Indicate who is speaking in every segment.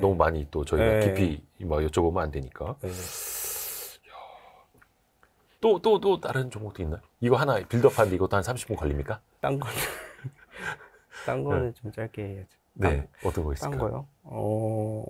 Speaker 1: 너무 많이 또 저희가 네. 깊이 뭐 여쭤보면 안 되니까. 또또또 네. 또, 또 다른 종목도 있나요? 이거 하나 빌드업하는데 이것도 한 30분 걸립니까?
Speaker 2: 딴 거는 딴 거는 네. 좀 짧게 해야죠. 네, 딴, 어떤 거 있을까요? 딴 거요? 어,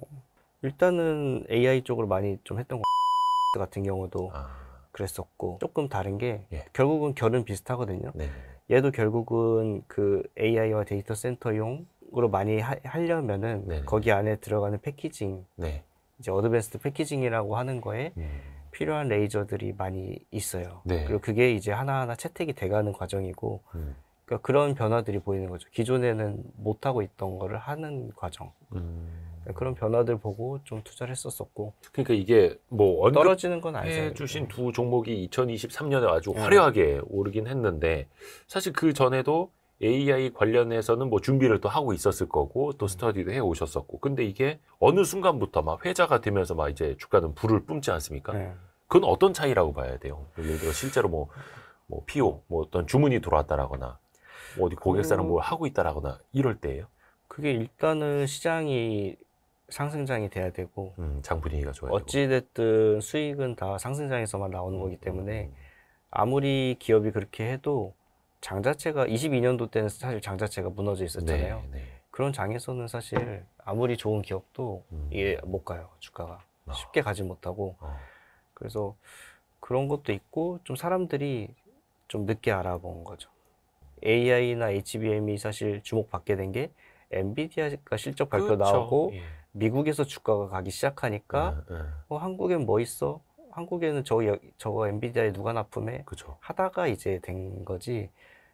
Speaker 2: 일단은 AI 쪽으로 많이 좀 했던 거 같은 경우도 아. 그랬었고 조금 다른 게 예. 결국은 결은 비슷하거든요. 네. 얘도 결국은 그 AI와 데이터 센터용 으로 많이 하, 려면은 네 거기 안에 들어가는 패키징 네. 이제 어드밴스드 패키징이라고 하는 거에 음. 필요한 레이저들이 많이 있어요. 네. 그리고 그게 이제 하나하나 채택이 돼가는 과정이고 음. 그러니까 그런 변화들이 보이는 거죠. 기존에는 못 하고 있던 거를 하는 과정. 음. 그러니까 그런 변화들 보고 좀 투자를 했었었고.
Speaker 1: 그러니까 이게 뭐 떨어지는 건 아니죠. 해주신 두 종목이 2023년에 아주 네. 화려하게 오르긴 했는데 사실 그 전에도 AI 관련해서는 뭐 준비를 또 하고 있었을 거고 또 음. 스터디도 해 오셨었고 근데 이게 어느 순간부터 막 회자가 되면서 막 이제 주가는 불을 뿜지 않습니까? 네. 그건 어떤 차이라고 봐야 돼요? 예를 들어 실제로 뭐, 뭐 PO, 뭐 어떤 주문이 들어왔다라거나 뭐 어디 고객사랑 그 뭘 하고 있다라거나 이럴 때예요?
Speaker 2: 그게 일단은 시장이 상승장이 돼야 되고 음, 장 분위기가 좋아야 어찌 됐든 수익은 다 상승장에서만 나오는 음, 거기 때문에 음, 아무리 기업이 그렇게 해도 장 자체가 22년도 때는 사실 장 자체가 무너져 있었잖아요. 네, 네. 그런 장에서는 사실 아무리 좋은 기업도 음. 이해 못 가요 주가가 아. 쉽게 가지 못하고 아. 그래서 그런 것도 있고 좀 사람들이 좀 늦게 알아본 거죠. AI나 HBM이 사실 주목받게 된 게 엔비디아가 실적 발표 그렇죠. 나오고 예. 미국에서 주가가 가기 시작하니까 예, 예. 어, 한국엔 뭐 있어? 한국에는 저, 저거 엔비디아에 누가 납품해? 그쵸. 하다가 이제 된 거지.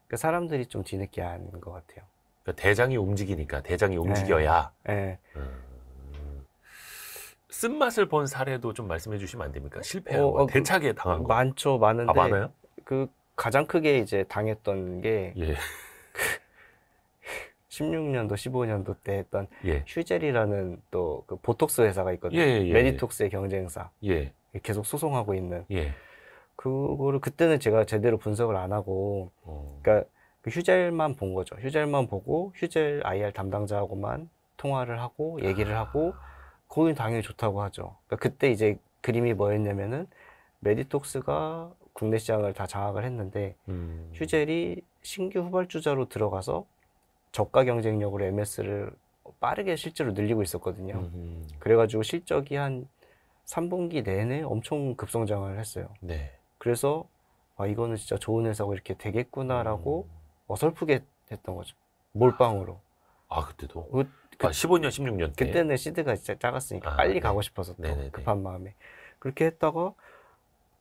Speaker 1: 그러니까 사람들이 좀 뒤늦게 아는 것 같아요. 그러니까 대장이 움직이니까 대장이 네. 움직여야. 네. 음. 쓴맛을 본 사례도 좀 말씀해 주시면 안 됩니까? 실패한 어, 거, 어, 그 대차게 당한 거. 많죠, 많은데. 아, 많아요? 그 가장 크게 이제
Speaker 2: 당했던 게 예. 16년도, 15년도 때 했던 예. 휴젤이라는 또 그 보톡스 회사가 있거든요. 예, 예, 예. 메디톡스의 경쟁사. 예. 계속 소송하고 있는. 예. 그거를 그때는 제가 제대로 분석을 안 하고, 오. 어. 그러니까 그 휴젤만 본 거죠. 휴젤만 보고 휴젤 IR 담당자하고만 통화를 하고 얘기를 아. 하고, 그건 당연히 좋다고 하죠. 그러니까 그때 이제 그림이 뭐였냐면은 메디톡스가 국내 시장을 다 장악을 했는데 음. 휴젤이 신규 후발주자로 들어가서 저가 경쟁력으로 MS를 빠르게 실제로 늘리고 있었거든요. 음. 그래가지고 실적이 한 3분기 내내 엄청 급성장을 했어요. 네. 그래서 아 이거는 진짜 좋은 회사고 이렇게 되겠구나라고 음. 어설프게 했던 거죠. 몰빵으로. 아 그때도? 그, 그, 아 15년, 16년 때? 그때는 시드가 진짜 작았으니까 아, 빨리 네. 가고 싶어서 급한 마음에 그렇게 했다가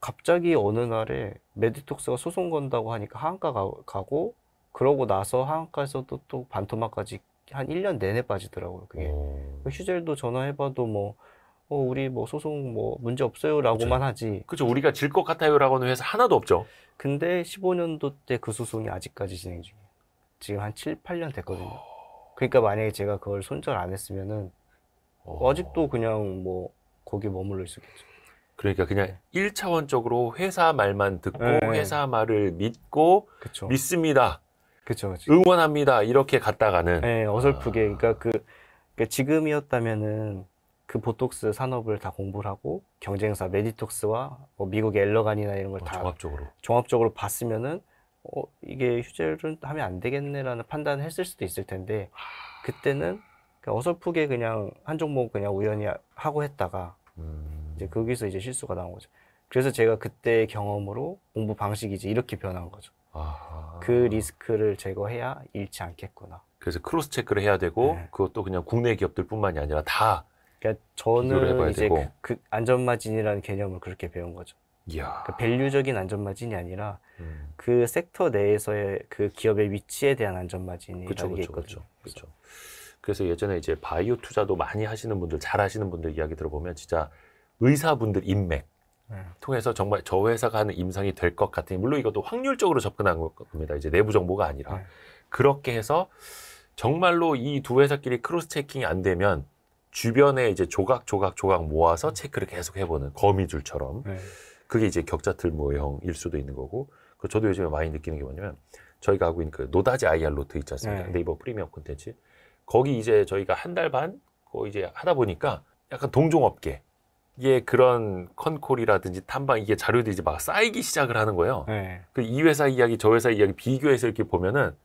Speaker 2: 갑자기 어느 날에 메디톡스가 소송 건다고 하니까 하한가 가, 고 그러고 나서 하한가에서도 또 반토막까지 한 1년 내내 빠지더라고요. 그게 오. 휴젤도 전화해봐도 뭐 어, 우리 뭐 소송 뭐 문제 없어요라고만 하지. 그렇죠. 우리가
Speaker 1: 질 것 같아요라고는 회사 하나도 없죠.
Speaker 2: 근데 15년도 때 그 소송이 아직까지 진행 중이에요. 지금 한 7, 8년 됐거든요. 그러니까 만약에 제가 그걸 손절 안 했으면은 어... 아직도 그냥 뭐 거기 머물러 있었겠죠.
Speaker 1: 그러니까 그냥 네. 일차원적으로 회사 말만 듣고 네. 회사 말을 믿고 그쵸. 믿습니다. 그렇죠. 응원합니다. 이렇게 갔다가는
Speaker 2: 네, 어설프게 아... 그러니까 그 그러니까 지금이었다면은 그 보톡스 산업을 다 공부를 하고 경쟁사 메디톡스와 뭐 미국의 엘러간이나 이런 걸다 어, 종합적으로 종합적으로 봤으면은 어, 이게 휴재를 하면 안 되겠네라는 판단을 했을 수도 있을 텐데 그때는 그러니까 어설프게 그냥 한 종목 그냥 우연히 하고 했다가 음. 이제 거기서 이제 실수가 나온 거죠. 그래서 제가 그때 경험으로 공부 방식이 이제 이렇게 변한 거죠. 아. 그 리스크를 제거해야 잃지 않겠구나.
Speaker 1: 그래서 크로스 체크를 해야 되고 네. 그것도 그냥 국내 기업들뿐만이 아니라 다
Speaker 2: 그러니까 저는 이제 되 그, 그, 안전마진이라는 개념을 그렇게 배운 거죠. 그러니까 밸류적인 안전마진이 아니라 음. 그 섹터 내에서의
Speaker 1: 그 기업의 위치에 대한 안전마진이라는 그쵸, 그쵸, 게 있거든요. 그렇죠. 그래서 예전에 이제 바이오 투자도 많이 하시는 분들, 잘 하시는 분들 이야기 들어보면 진짜 의사분들 인맥 네. 통해서 정말 저 회사가 하는 임상이 될 것 같으니 물론 이것도 확률적으로 접근한 겁니다. 이제 내부 정보가 아니라 네. 그렇게 해서 정말로 이 두 회사끼리 크로스 체킹이 안 되면 주변에 이제 조각 조각 조각 모아서 음. 체크를 계속 해보는 거미줄처럼 네. 그게 이제 격자틀 모형일 수도 있는 거고 그 저도 요즘에 많이 느끼는 게 뭐냐면 저희가 하고 있는 그 노다지 IR 로트 있지 않습니까 네. 이버 프리미엄 콘텐츠 거기 이제 저희가 한 달반거 이제 하다 보니까 약간 동종업계 이 그런 컨콜이라든지 탐방 이게 자료들이 이제 막 쌓이기 시작을 하는 거예요. 네. 그이 회사 이야기 저 회사 이야기 비교해서 이렇게 보면은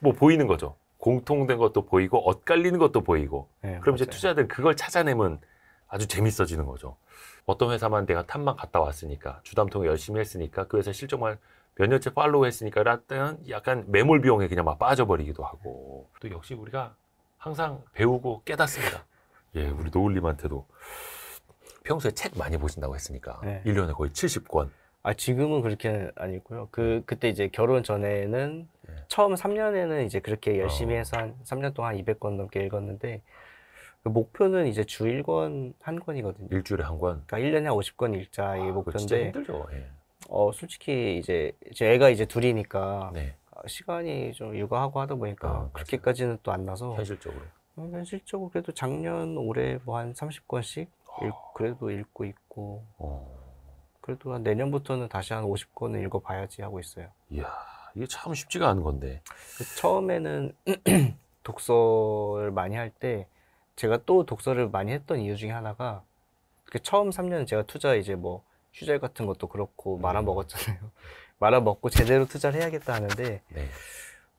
Speaker 1: 뭐 보이는 거죠. 공통된 것도 보이고 엇갈리는 것도 보이고 네, 그럼 맞아요. 이제 투자들 그걸 찾아내면 아주 재밌어지는 거죠. 어떤 회사만 내가 탐만 갔다 왔으니까 주담통 열심히 했으니까 그 회사 실적만 몇 년째 팔로우 했으니까 라는 약간 매몰 비용에 그냥 막 빠져버리기도 하고 또 역시 우리가 항상 배우고 깨닫습니다. 예, 우리 노을님한테도 평소에 책 많이 보신다고 했으니까 네. 1년에 거의 70권
Speaker 2: 아 지금은 그렇게는 아니고요. 그 네. 그때 이제 결혼 전에는 네. 처음 3년에는 이제 그렇게 열심히 어. 해서 한 3년 동안 200권 넘게 읽었는데 그 목표는 이제 주 1권 한 권이거든요. 일주일에 한 권. 그러니까 1년에 한 50권 읽자 이 아, 그거 진짜 목표인데 힘들죠. 예. 어 솔직히 이제 제 애가 이제 둘이니까 네. 아, 시간이 좀 육아하고 하다 보니까 아, 그렇죠. 그렇게까지는 또 안 나서 현실적으로 어, 현실적으로 그래도 작년 올해 뭐 한 30권씩 읽, 어. 그래도 읽고 있고 어. 그래도 한 내년부터는 다시 한5 0권을 읽어봐야지 하고 있어요. 이야, 이게 참 쉽지가 않은 건데. 그 처음에는 독서를 많이 할 때 제가 또 독서를 많이 했던 이유 중에 하나가 그 처음 3년은 제가 투자 이제 뭐 휴재 같은 것도 그렇고 말아먹었잖아요. 음. 말아먹고 제대로 투자를 해야겠다 하는데 네.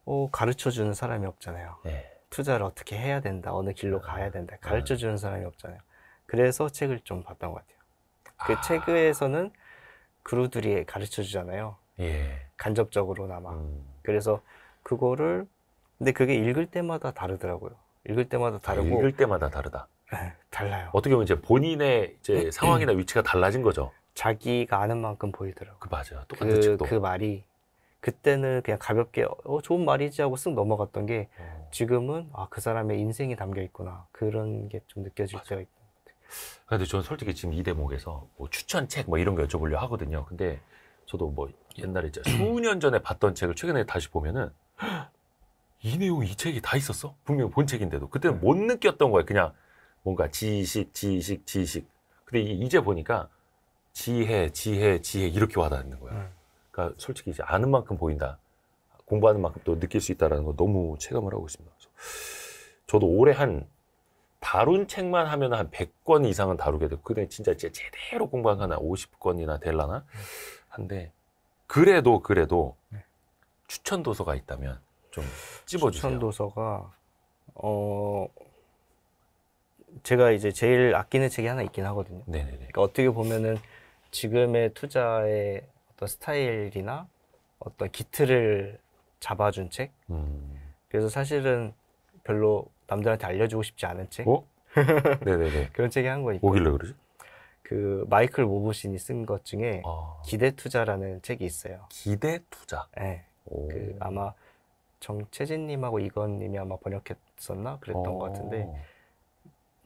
Speaker 2: 어, 가르쳐주는 사람이 없잖아요. 네. 투자를 어떻게 해야 된다, 어느 길로 아. 가야 된다 가르쳐주는 아. 사람이 없잖아요. 그래서 책을 좀 봤던 것 같아요. 그 아... 책에서는 그루들이 가르쳐 주잖아요. 예. 간접적으로나마. 음.
Speaker 1: 그래서 그거를 근데 그게 읽을 때마다 다르더라고요. 읽을 때마다 아, 다르고 읽을 때마다 다르다.
Speaker 2: 네, 달라요.
Speaker 1: 어떻게 보면 이제 본인의 이제 네. 상황이나 위치가 달라진 거죠.
Speaker 2: 자기가 아는 만큼 보이더라고요. 그 맞아요. 똑같은 그, 책도. 그 말이 그때는 그냥 가볍게 어 좋은 말이지 하고 쓱 넘어갔던 게 어. 지금은 아그 사람의 인생이 담겨 있구나 그런 게 좀 느껴질 맞아. 때가 있고
Speaker 1: 근데 저는 솔직히 지금 이 대목에서 뭐 추천 책뭐 이런 거 여쭤보려 하거든요. 근데 저도 뭐 옛날에 이제 수년 전에 봤던 책을 최근에 다시 보면은 이 내용 이 책이 다 있었어? 분명 히본 책인데도 그때는 못 느꼈던 거예요. 그냥 뭔가 지식, 지식, 지식. 근데 이제 보니까 지혜, 지혜, 지혜 이렇게 와닿는 거야. 음. 그러니까 솔직히 이제 아는 만큼 보인다. 공부하는 만큼 또 느낄 수 있다라는 거 너무 체감을 하고 있습니다. 그래서 저도 올해 한 다룬 책만 하면 한 100권 이상은 다루게 되고 그냥 진짜 제대로 공부하면 한 50권이나 될라나 한데 그래도 그래도 네. 추천 도서가 있다면 좀
Speaker 2: 찝어주세요. 추천 도서가 어 제가 이제 제일 아끼는 책이 하나 있긴 하거든요. 네네네. 그러니까 어떻게 보면은 지금의 투자의 어떤 스타일이나 어떤 기틀을 잡아준 책. 음. 그래서 사실은 별로 남들한테 알려주고 싶지 않은 책. 어? 네네네. 그런 책이 한권 있고. 뭐길래 그러지? 그 마이클 모보신이 쓴 것 중에 아. 기대 투자라는 책이 있어요. 기대 투자. 네. 오. 그 아마 정채진님하고 이건님이 아마 번역했었나 그랬던 오. 것 같은데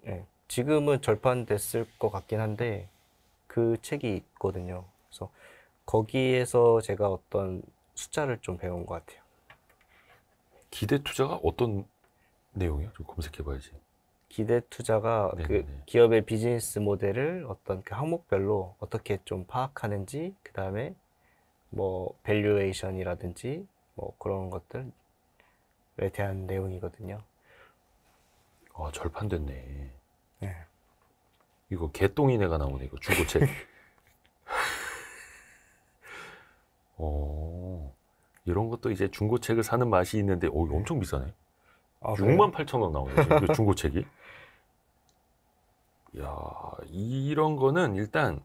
Speaker 2: 네. 지금은 절판됐을 것 같긴 한데 그 책이 있거든요. 그래서 거기에서 제가 어떤 숫자를 좀 배운 것 같아요.
Speaker 1: 기대 투자가 어떤 내용이요? 좀 검색해봐야지.
Speaker 2: 기대 투자가 그 네네. 기업의 비즈니스 모델을 어떤 그 항목별로 어떻게 좀 파악하는지 그 다음에 뭐 밸류에이션이라든지 뭐 그런 것들에 대한 내용이거든요. 아
Speaker 1: 절판됐네. 네. 이거 개똥이네가 나오네 이거 중고책. 어 이런 것도 이제 중고책을 사는 맛이 있는데 어 엄청 네. 비싸네. 아, 6만 8천 원 나오네요. 그 중고책이. 야 이런 거는 일단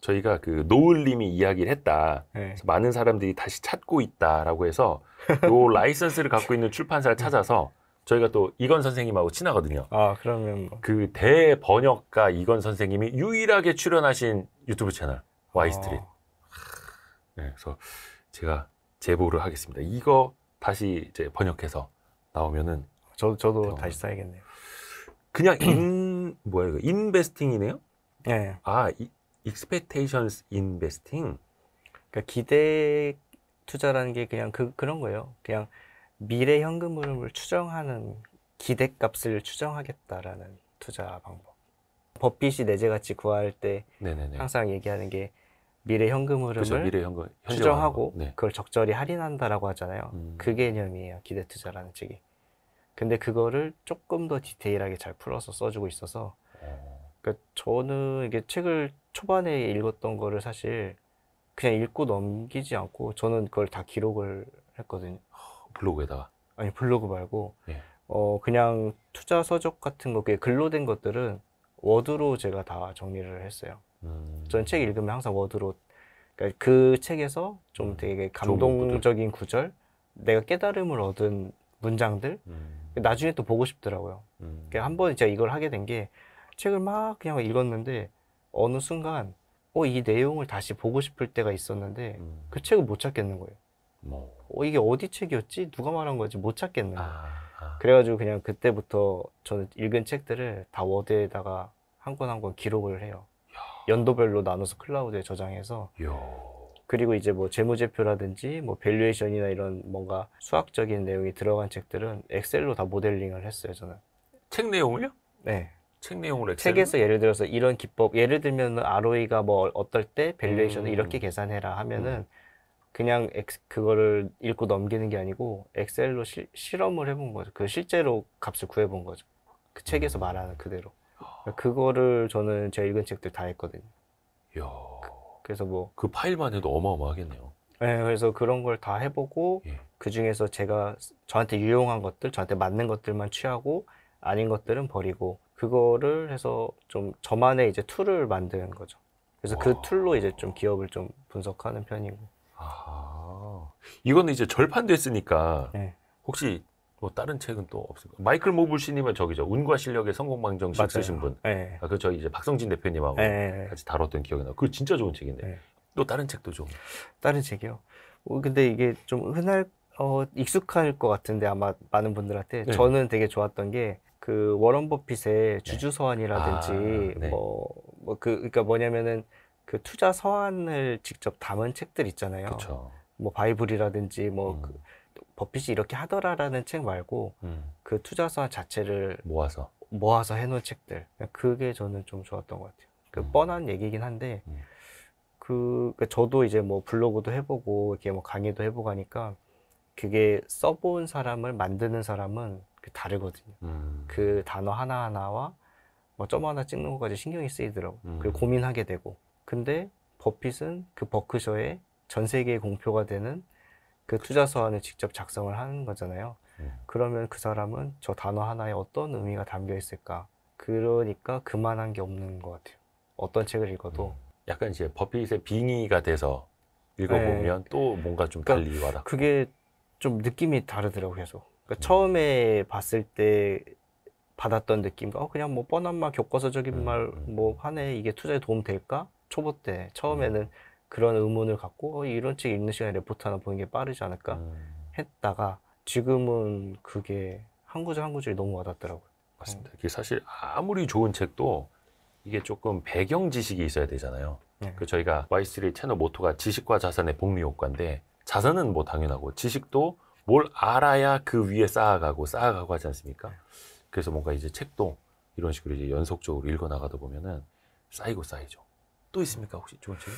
Speaker 1: 저희가 그 노을님이 이야기를 했다. 네. 많은 사람들이 다시 찾고 있다라고 해서 요 라이선스를 갖고 있는 출판사를 찾아서 저희가 또 이건 선생님하고 친하거든요. 아 그러면 뭐. 그 대번역가 이건 선생님이 유일하게 출연하신 유튜브 채널 와이스트릿. 아. 네, 그래서 제가 제보를 하겠습니다. 이거 다시 이제 번역해서 나오면은 저도 저도 대 다시 써야겠네요 그냥 인 뭐야 이거 인베스팅이네요? 네. 아 이, e x p e c t a t i o 그러니까 기대 투자라는 게 그냥 그
Speaker 2: 그런 거예요. 그냥 미래 현금 흐름을 추정하는 기대값을 추정하겠다라는 투자 방법. 버핏이 내재같이 구할 때 네네네. 항상 얘기하는 게 미래 현금 흐름을 그 그렇죠. 미래 현금, 추정하고 네. 그걸 적절히 할인한다라고 하잖아요. 음. 그 개념이에요. 기대 투자라는 책이. 근데 그거를 조금 더 디테일하게 잘 풀어서 써주고 있어서 어. 그니까 저는 이게 책을 초반에 읽었던 거를 사실 그냥 읽고 넘기지 않고 저는 그걸 다 기록을 했거든요. 블로그에다가 아니 블로그 말고 예. 어 그냥 투자 서적 같은 거그 글로 된 것들은 워드로 제가 다 정리를 했어요. 음. 저는 책 읽으면 항상 워드로 그러니까 그 책에서 좀 음. 되게 감동적인 구절, 내가 깨달음을 얻은 문장들 음. 나중에 또 보고 싶더라고요. 음. 그니까 한번 제가 이걸 하게 된 게 책을 막 그냥 읽었는데 어느 순간 어, 이 내용을 다시 보고 싶을 때가 있었는데 음. 그 책을 못 찾겠는 거예요. 뭐. 어, 이게 어디 책이었지? 누가 말한 거지? 못 찾겠는 거예요. 아, 아. 그래가지고 그냥 그때부터 저는 읽은 책들을 다 워드에다가 한 권 한 권 기록을 해요. 연도별로 나눠서 클라우드에 저장해서 이 그리고 이제 뭐 재무제표라든지 뭐 밸류에이션이나 이런 뭔가 수학적인 내용이 들어간 책들은 엑셀로 다 모델링을 했어요 저는
Speaker 1: 책 내용을요? 네책 내용을
Speaker 2: 엑셀 책에서 예를 들어서 이런 기법 예를 들면 ROE가 뭐 어떨 때 밸류에이션을 음. 이렇게 계산해라 하면은 음. 그냥 엑, 그거를 읽고 넘기는 게 아니고 엑셀로 시, 실험을 해본 거죠 그 실제로 값을 구해본 거죠 그 책에서 음. 말하는 그대로 그거를 저는 제가 읽은 책들 다 했거든요.
Speaker 1: 이야. 그래서 뭐 그 파일만 해도 어마어마하겠네요.
Speaker 2: 네, 그래서 그런 걸 다 해보고 예. 그 중에서 제가 저한테 유용한 것들, 저한테 맞는 것들만 취하고 아닌 것들은 버리고 그거를 해서 좀 저만의 이제 툴을 만드는 거죠. 그래서 그 와. 그
Speaker 1: 툴로 이제 좀 기업을 좀 분석하는 편이고. 아, 이거는 이제 절판됐으니까 네. 혹시 뭐 다른 책은 또 없을까? 마이클 모블씨님은 저기죠. 운과 실력의 성공방정식 쓰신 분. 네. 아, 그 저희 이제 박성진 대표님하고 네. 같이 다뤘던 기억이 나요. 그 진짜 좋은 책인데. 네. 또 다른 책도 좀. 다른 책이요. 어, 근데 이게 좀 흔할
Speaker 2: 어, 익숙할 것 같은데 아마 많은 분들한테 네. 저는 되게 좋았던 게 그 워런 버핏의 네. 주주 서한이라든지 아, 뭐뭐 네. 뭐 그 그러니까 뭐냐면은 그 투자 서한을 직접 담은 책들 있잖아요. 그쵸. 뭐 바이블이라든지 뭐 음. 그, 버핏이 이렇게 하더라라는 책 말고 음. 그 투자서 자체를 모아서 모아서 해놓은 책들 그게 저는 좀 좋았던 것 같아요. 그 음. 뻔한 얘기긴 한데 음. 그 그러니까 저도 이제 뭐 블로그도 해보고 이게 렇뭐 강의도 해보고 하니까 그게 써본 사람을 만드는 사람은 그 다르거든요. 음. 그 단어 하나 하나와 뭐점 하나 찍는 것까지 신경이 쓰이더라고. 음. 그리고 고민하게 되고. 근데 버핏은 그 버크셔의 전세계의 공표가 되는 그 투자서한을 직접 작성을 하는 거잖아요. 음. 그러면 그 사람은 저 단어 하나에 어떤 의미가 담겨 있을까? 그러니까 그만한 게 없는 것 같아요. 어떤 책을 읽어도 음.
Speaker 1: 약간 이제 버핏의 빙의가 돼서 읽어보면 네. 또 뭔가 좀 그러니까 달리 와닿고
Speaker 2: 그게 좀 느낌이 다르더라고요. 계속
Speaker 1: 그러니까 음. 처음에 봤을 때 받았던
Speaker 2: 느낌과 어, 그냥 뭐 뻔한 말 교과서적인 음, 말뭐 음. 하네 이게 투자에 도움 될까? 초보 때 처음에는 음. 그런 의문을 갖고 어, 이런 책 읽는 시간에 레포트 하나 보는 게 빠르지 않을까 음. 했다가 지금은 그게 한 구절 한 구절이 너무 와닿더라고요.
Speaker 1: 맞습니다. 이게 사실 아무리 좋은 책도 이게 조금 배경 지식이 있어야 되잖아요. 네. 그 저희가 Y3 채널 모토가 지식과 자산의 복리 효과인데 자산은 뭐 당연하고 지식도 뭘 알아야 그 위에 쌓아가고 쌓아가고 하지 않습니까? 그래서 뭔가 이제 책도 이런 식으로 이제 연속적으로 읽어 나가다 보면은 쌓이고 쌓이죠. 또 있습니까 혹시
Speaker 2: 좋은 책?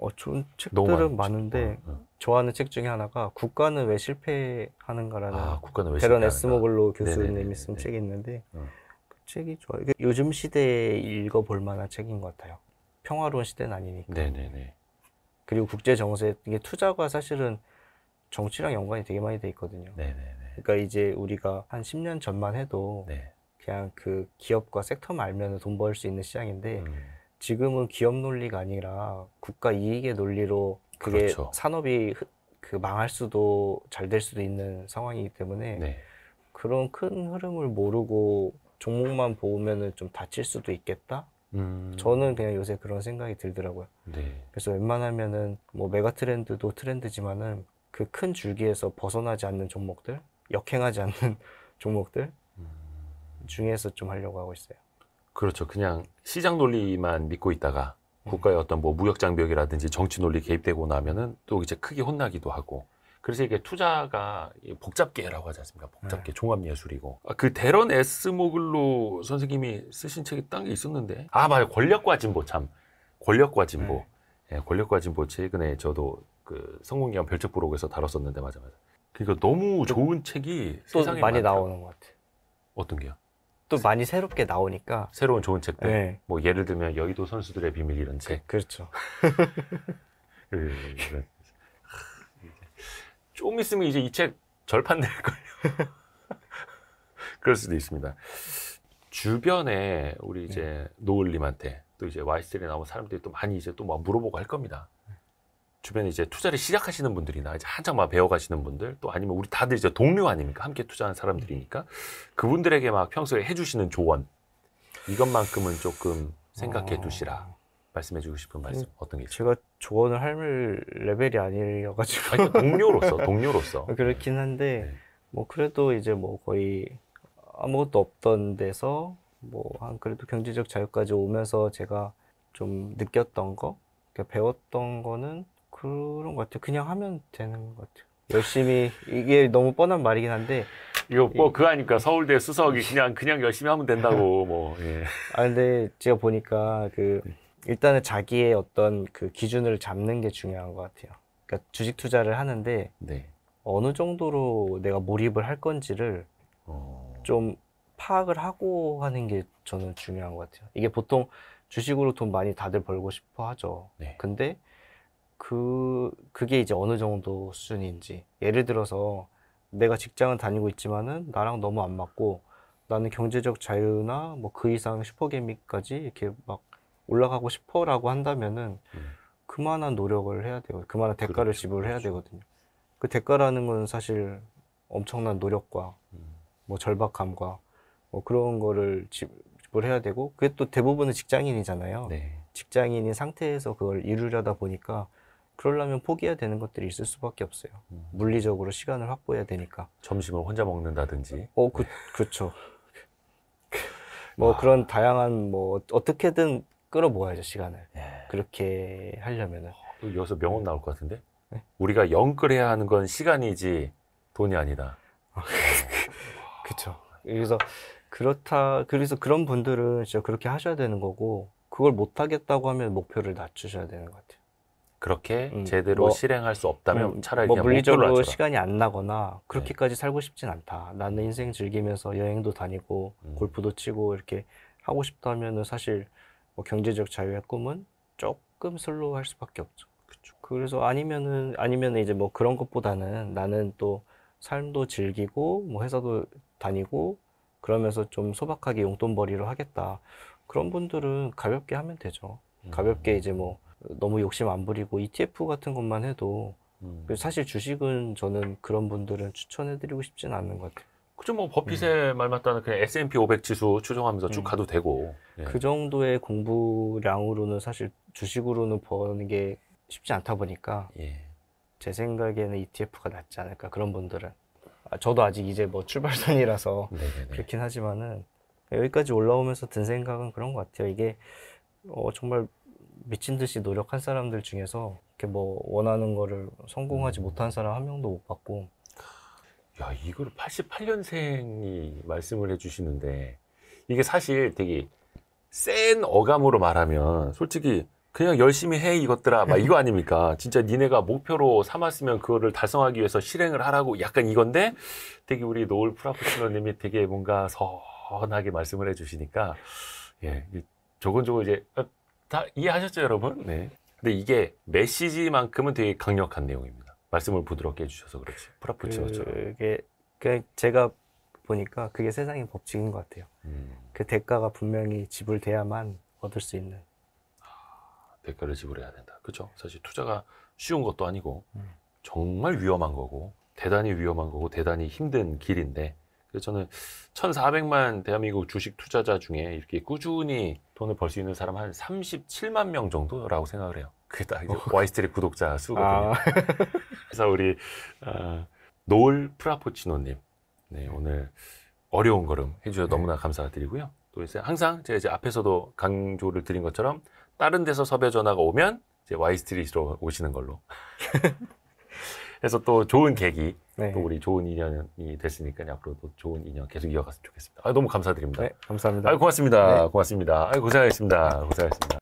Speaker 2: 어, 좋은 책들은 많은데 어. 좋아하는 책 중에 하나가 국가는 왜 실패하는가라는 아, 국가는 왜 데런 에스모글로 교수님이 쓴 네. 책이 있는데 어. 그 책이 좋아요. 요즘 시대에 읽어볼 만한 책인 것 같아요. 평화로운 시대는 아니니까. 네네네. 그리고 국제 정세 이게 투자가 사실은 정치랑 연관이 되게 많이 돼 있거든요. 네네네. 그러니까 이제 우리가 한 10년 전만 해도 네. 그냥 그 기업과 섹터만 알면 돈 벌 수 있는 시장인데. 음. 지금은 기업 논리가 아니라 국가 이익의 논리로 그게 그렇죠. 산업이 그 망할 수도 잘 될 수도 있는 상황이기 때문에 네. 그런 큰 흐름을 모르고 종목만 보면은 좀 다칠 수도 있겠다. 음... 저는 그냥 요새 그런 생각이 들더라고요. 네. 그래서 웬만하면은 뭐 메가 트렌드도 트렌드지만은 그 큰 줄기에서 벗어나지 않는 종목들, 역행하지 않는 종목들 음. 중에서 좀 하려고 하고 있어요.
Speaker 1: 그렇죠. 그냥 시장 논리만 믿고 있다가 국가의 음. 어떤 뭐 무역 장벽이라든지 정치 논리 개입되고 나면은 또 이제 크게 혼나기도 하고 그래서 이게 투자가 복잡계라고 하지 않습니까? 복잡계 네. 종합 예술이고 아, 그 대런 에스모글로 선생님이 쓰신 책이 딴 게 있었는데 아 맞아 권력과 진보 참 권력과 진보 네. 예, 권력과 진보 최근에 저도 그 성공기관 별책 부록에서 다뤘었는데 맞아 맞아 그니까 너무 그 좋은 책이 또 많이 많더라고요. 나오는 것 같아 요 어떤 게요? 또 네. 많이 새롭게
Speaker 2: 나오니까 새로운
Speaker 1: 좋은 책들 네. 뭐 예를 들면 여의도 선수들의 비밀 이런 책 그렇죠 그, 좀 있으면 이제 이 책 절판 될거예요 그럴 수도 있습니다 주변에 우리 네. 이제 네. 노을님한테 또 이제 와이스텔에 나온 뭐 사람들이 또 많이 이제 또 막 물어보고 할 겁니다 주변에 이제 투자를 시작하시는 분들이나 이제 한참 막 배워가시는 분들 또 아니면 우리 다들 이제 동료 아닙니까? 함께 투자한 사람들이니까 그분들에게 막 평소에 해주시는 조언 이것만큼은 조금 생각해 어. 두시라. 말씀해주고 싶은 말씀 음, 어떤 게
Speaker 2: 있어요? 제가 조언을 할 레벨이 아니어가지고 아니, 그러니까 동료로서 동료로서 어, 그렇긴 한데 네. 뭐 그래도 이제 뭐 거의 아무것도 없던 데서 뭐 한 그래도 경제적 자유까지 오면서 제가 좀 느꼈던 거 그러니까 배웠던 거는 그런 것 같아요. 그냥 하면 되는 것 같아요.
Speaker 1: 열심히 이게 너무 뻔한 말이긴 한데 이거 뭐그거 하니까 서울대 수석이 그냥 그냥 열심히 하면 된다고 뭐. 예.
Speaker 2: 아 근데 제가 보니까 그 일단은 자기의 어떤 그 기준을 잡는 게 중요한 것 같아요. 그러니까 주식 투자를 하는데 네. 어느 정도로 내가 몰입을 할 건지를 어... 좀 파악을 하고 하는 게 저는 중요한 것 같아요. 이게 보통 주식으로 돈 많이 다들 벌고 싶어 하죠. 네. 근데 그 그게 이제 어느 정도 수준인지 예를 들어서 내가 직장은 다니고 있지만은 나랑 너무 안 맞고 나는 경제적 자유나 뭐 그 이상 슈퍼게미까지 이렇게 막 올라가고 싶어라고 한다면은 음. 그만한 노력을 해야 되고 그만한 그렇죠. 대가를 그렇죠. 지불해야 되거든요. 그 대가라는 건 사실 엄청난 노력과 음. 뭐 절박함과 뭐 그런 거를 지불해야 되고 그게 또 대부분은 직장인이잖아요. 네. 직장인인 상태에서 그걸 이루려다 보니까 그러려면 포기해야 되는 것들이 있을 수밖에 없어요. 음. 물리적으로 시간을 확보해야 되니까. 점심을 혼자 먹는다든지. 어, 그, 그렇죠.
Speaker 1: 뭐 와. 그런 다양한 뭐 어떻게든 끌어모아야죠 시간을. 예. 그렇게 하려면은. 또 어, 여기서 명언 나올 것 같은데? 네? 우리가 영 끌어야 하는 건 시간이지 돈이 아니다. 그렇죠.
Speaker 2: 그래서 그렇다. 그래서 그런 분들은 진짜 그렇게 하셔야 되는 거고 그걸 못 하겠다고 하면 목표를 낮추셔야 되는 것 같아요.
Speaker 1: 그렇게 음, 제대로 뭐, 실행할 수 없다면 음, 차라리 뭐 물리적으로
Speaker 2: 시간이 안 나거나 그렇게까지 네. 살고 싶진 않다. 나는 인생 즐기면서 여행도 다니고 음. 골프도 치고 이렇게 하고 싶다면은 사실 뭐 경제적 자유의 꿈은 조금 슬로우할 수밖에 없죠. 그쵸. 그래서 아니면은 아니면은 이제 뭐 그런 것보다는 나는 또 삶도 즐기고 뭐 회사도 다니고 그러면서 좀 소박하게 용돈벌이를 하겠다. 그런 분들은 가볍게 하면 되죠. 가볍게 음. 이제 뭐 너무 욕심 안 부리고 ETF 같은 것만 해도 음. 사실 주식은 저는 그런 분들은
Speaker 1: 추천해드리고 싶지는 않는 것 같아요. 그죠 뭐 버핏의 음. 말 맞다는 그냥 S&P 500 지수 추종하면서쭉 음. 가도 되고 예. 그
Speaker 2: 정도의 공부량으로는 사실 주식으로는 버는 게 쉽지 않다 보니까 예. 제 생각에는 ETF가 낫지 않을까 그런 분들은 아, 저도 아직 이제 뭐 출발선이라서 네네네. 네, 네. 그렇긴 하지만은 여기까지 올라오면서 든 생각은 그런 것 같아요 이게 어, 정말 미친 듯이 노력한 사람들 중에서 이렇게 뭐 원하는 거를 성공하지 음. 못한 사람 한 명도 못 봤고.
Speaker 1: 야, 이걸 88년생이 말씀을 해주시는데 이게 사실 되게 센 어감으로 말하면 솔직히 그냥 열심히 해 이것들아 막 이거 아닙니까? 진짜 니네가 목표로 삼았으면 그거를 달성하기 위해서 실행을 하라고 약간 이건데 되게 우리 노을 프라푸시러님이 되게 뭔가 선하게 말씀을 해주시니까 예 저건 저건 이제 어, 다 이해하셨죠, 여러분? 네. 근데 이게 메시지만큼은 되게 강력한 내용입니다. 말씀을 부드럽게 해주셔서 그렇지. 프라푸치노처
Speaker 2: 그게 그냥 제가 보니까 그게 세상의 법칙인 것 같아요. 음. 그 대가가 분명히 지불돼야만 얻을 수 있는. 아,
Speaker 1: 대가를 지불해야 된다. 그렇죠. 사실 투자가 쉬운 것도 아니고 음. 정말 위험한 거고 대단히 위험한 거고 대단히 힘든 길인데 그래서 저는 1,400만 대한민국 주식 투자자 중에 이렇게 꾸준히 돈을 벌 수 있는 사람 한 37만 명 정도라고 생각을 해요. 그게 딱 이제 어. 와이스트리 구독자 수거든요. 아. 그래서 우리 어, 노을 프라포치노님, 네, 오늘 어려운 걸음 해주셔서 네. 너무나 감사드리고요. 또 이제 항상 제가 이제 앞에서도 강조를 드린 것처럼 다른 데서 섭외 전화가 오면 이제 와이스트리로 오시는 걸로. 그래서 또 좋은 계기 네. 또 우리 좋은 인연이 됐으니까 앞으로도 좋은 인연 계속 이어갔으면 좋겠습니다. 아, 너무 감사드립니다. 네, 감사합니다. 아, 고맙습니다. 네. 고맙습니다. 아, 고생하셨습니다. 고생하셨습니다.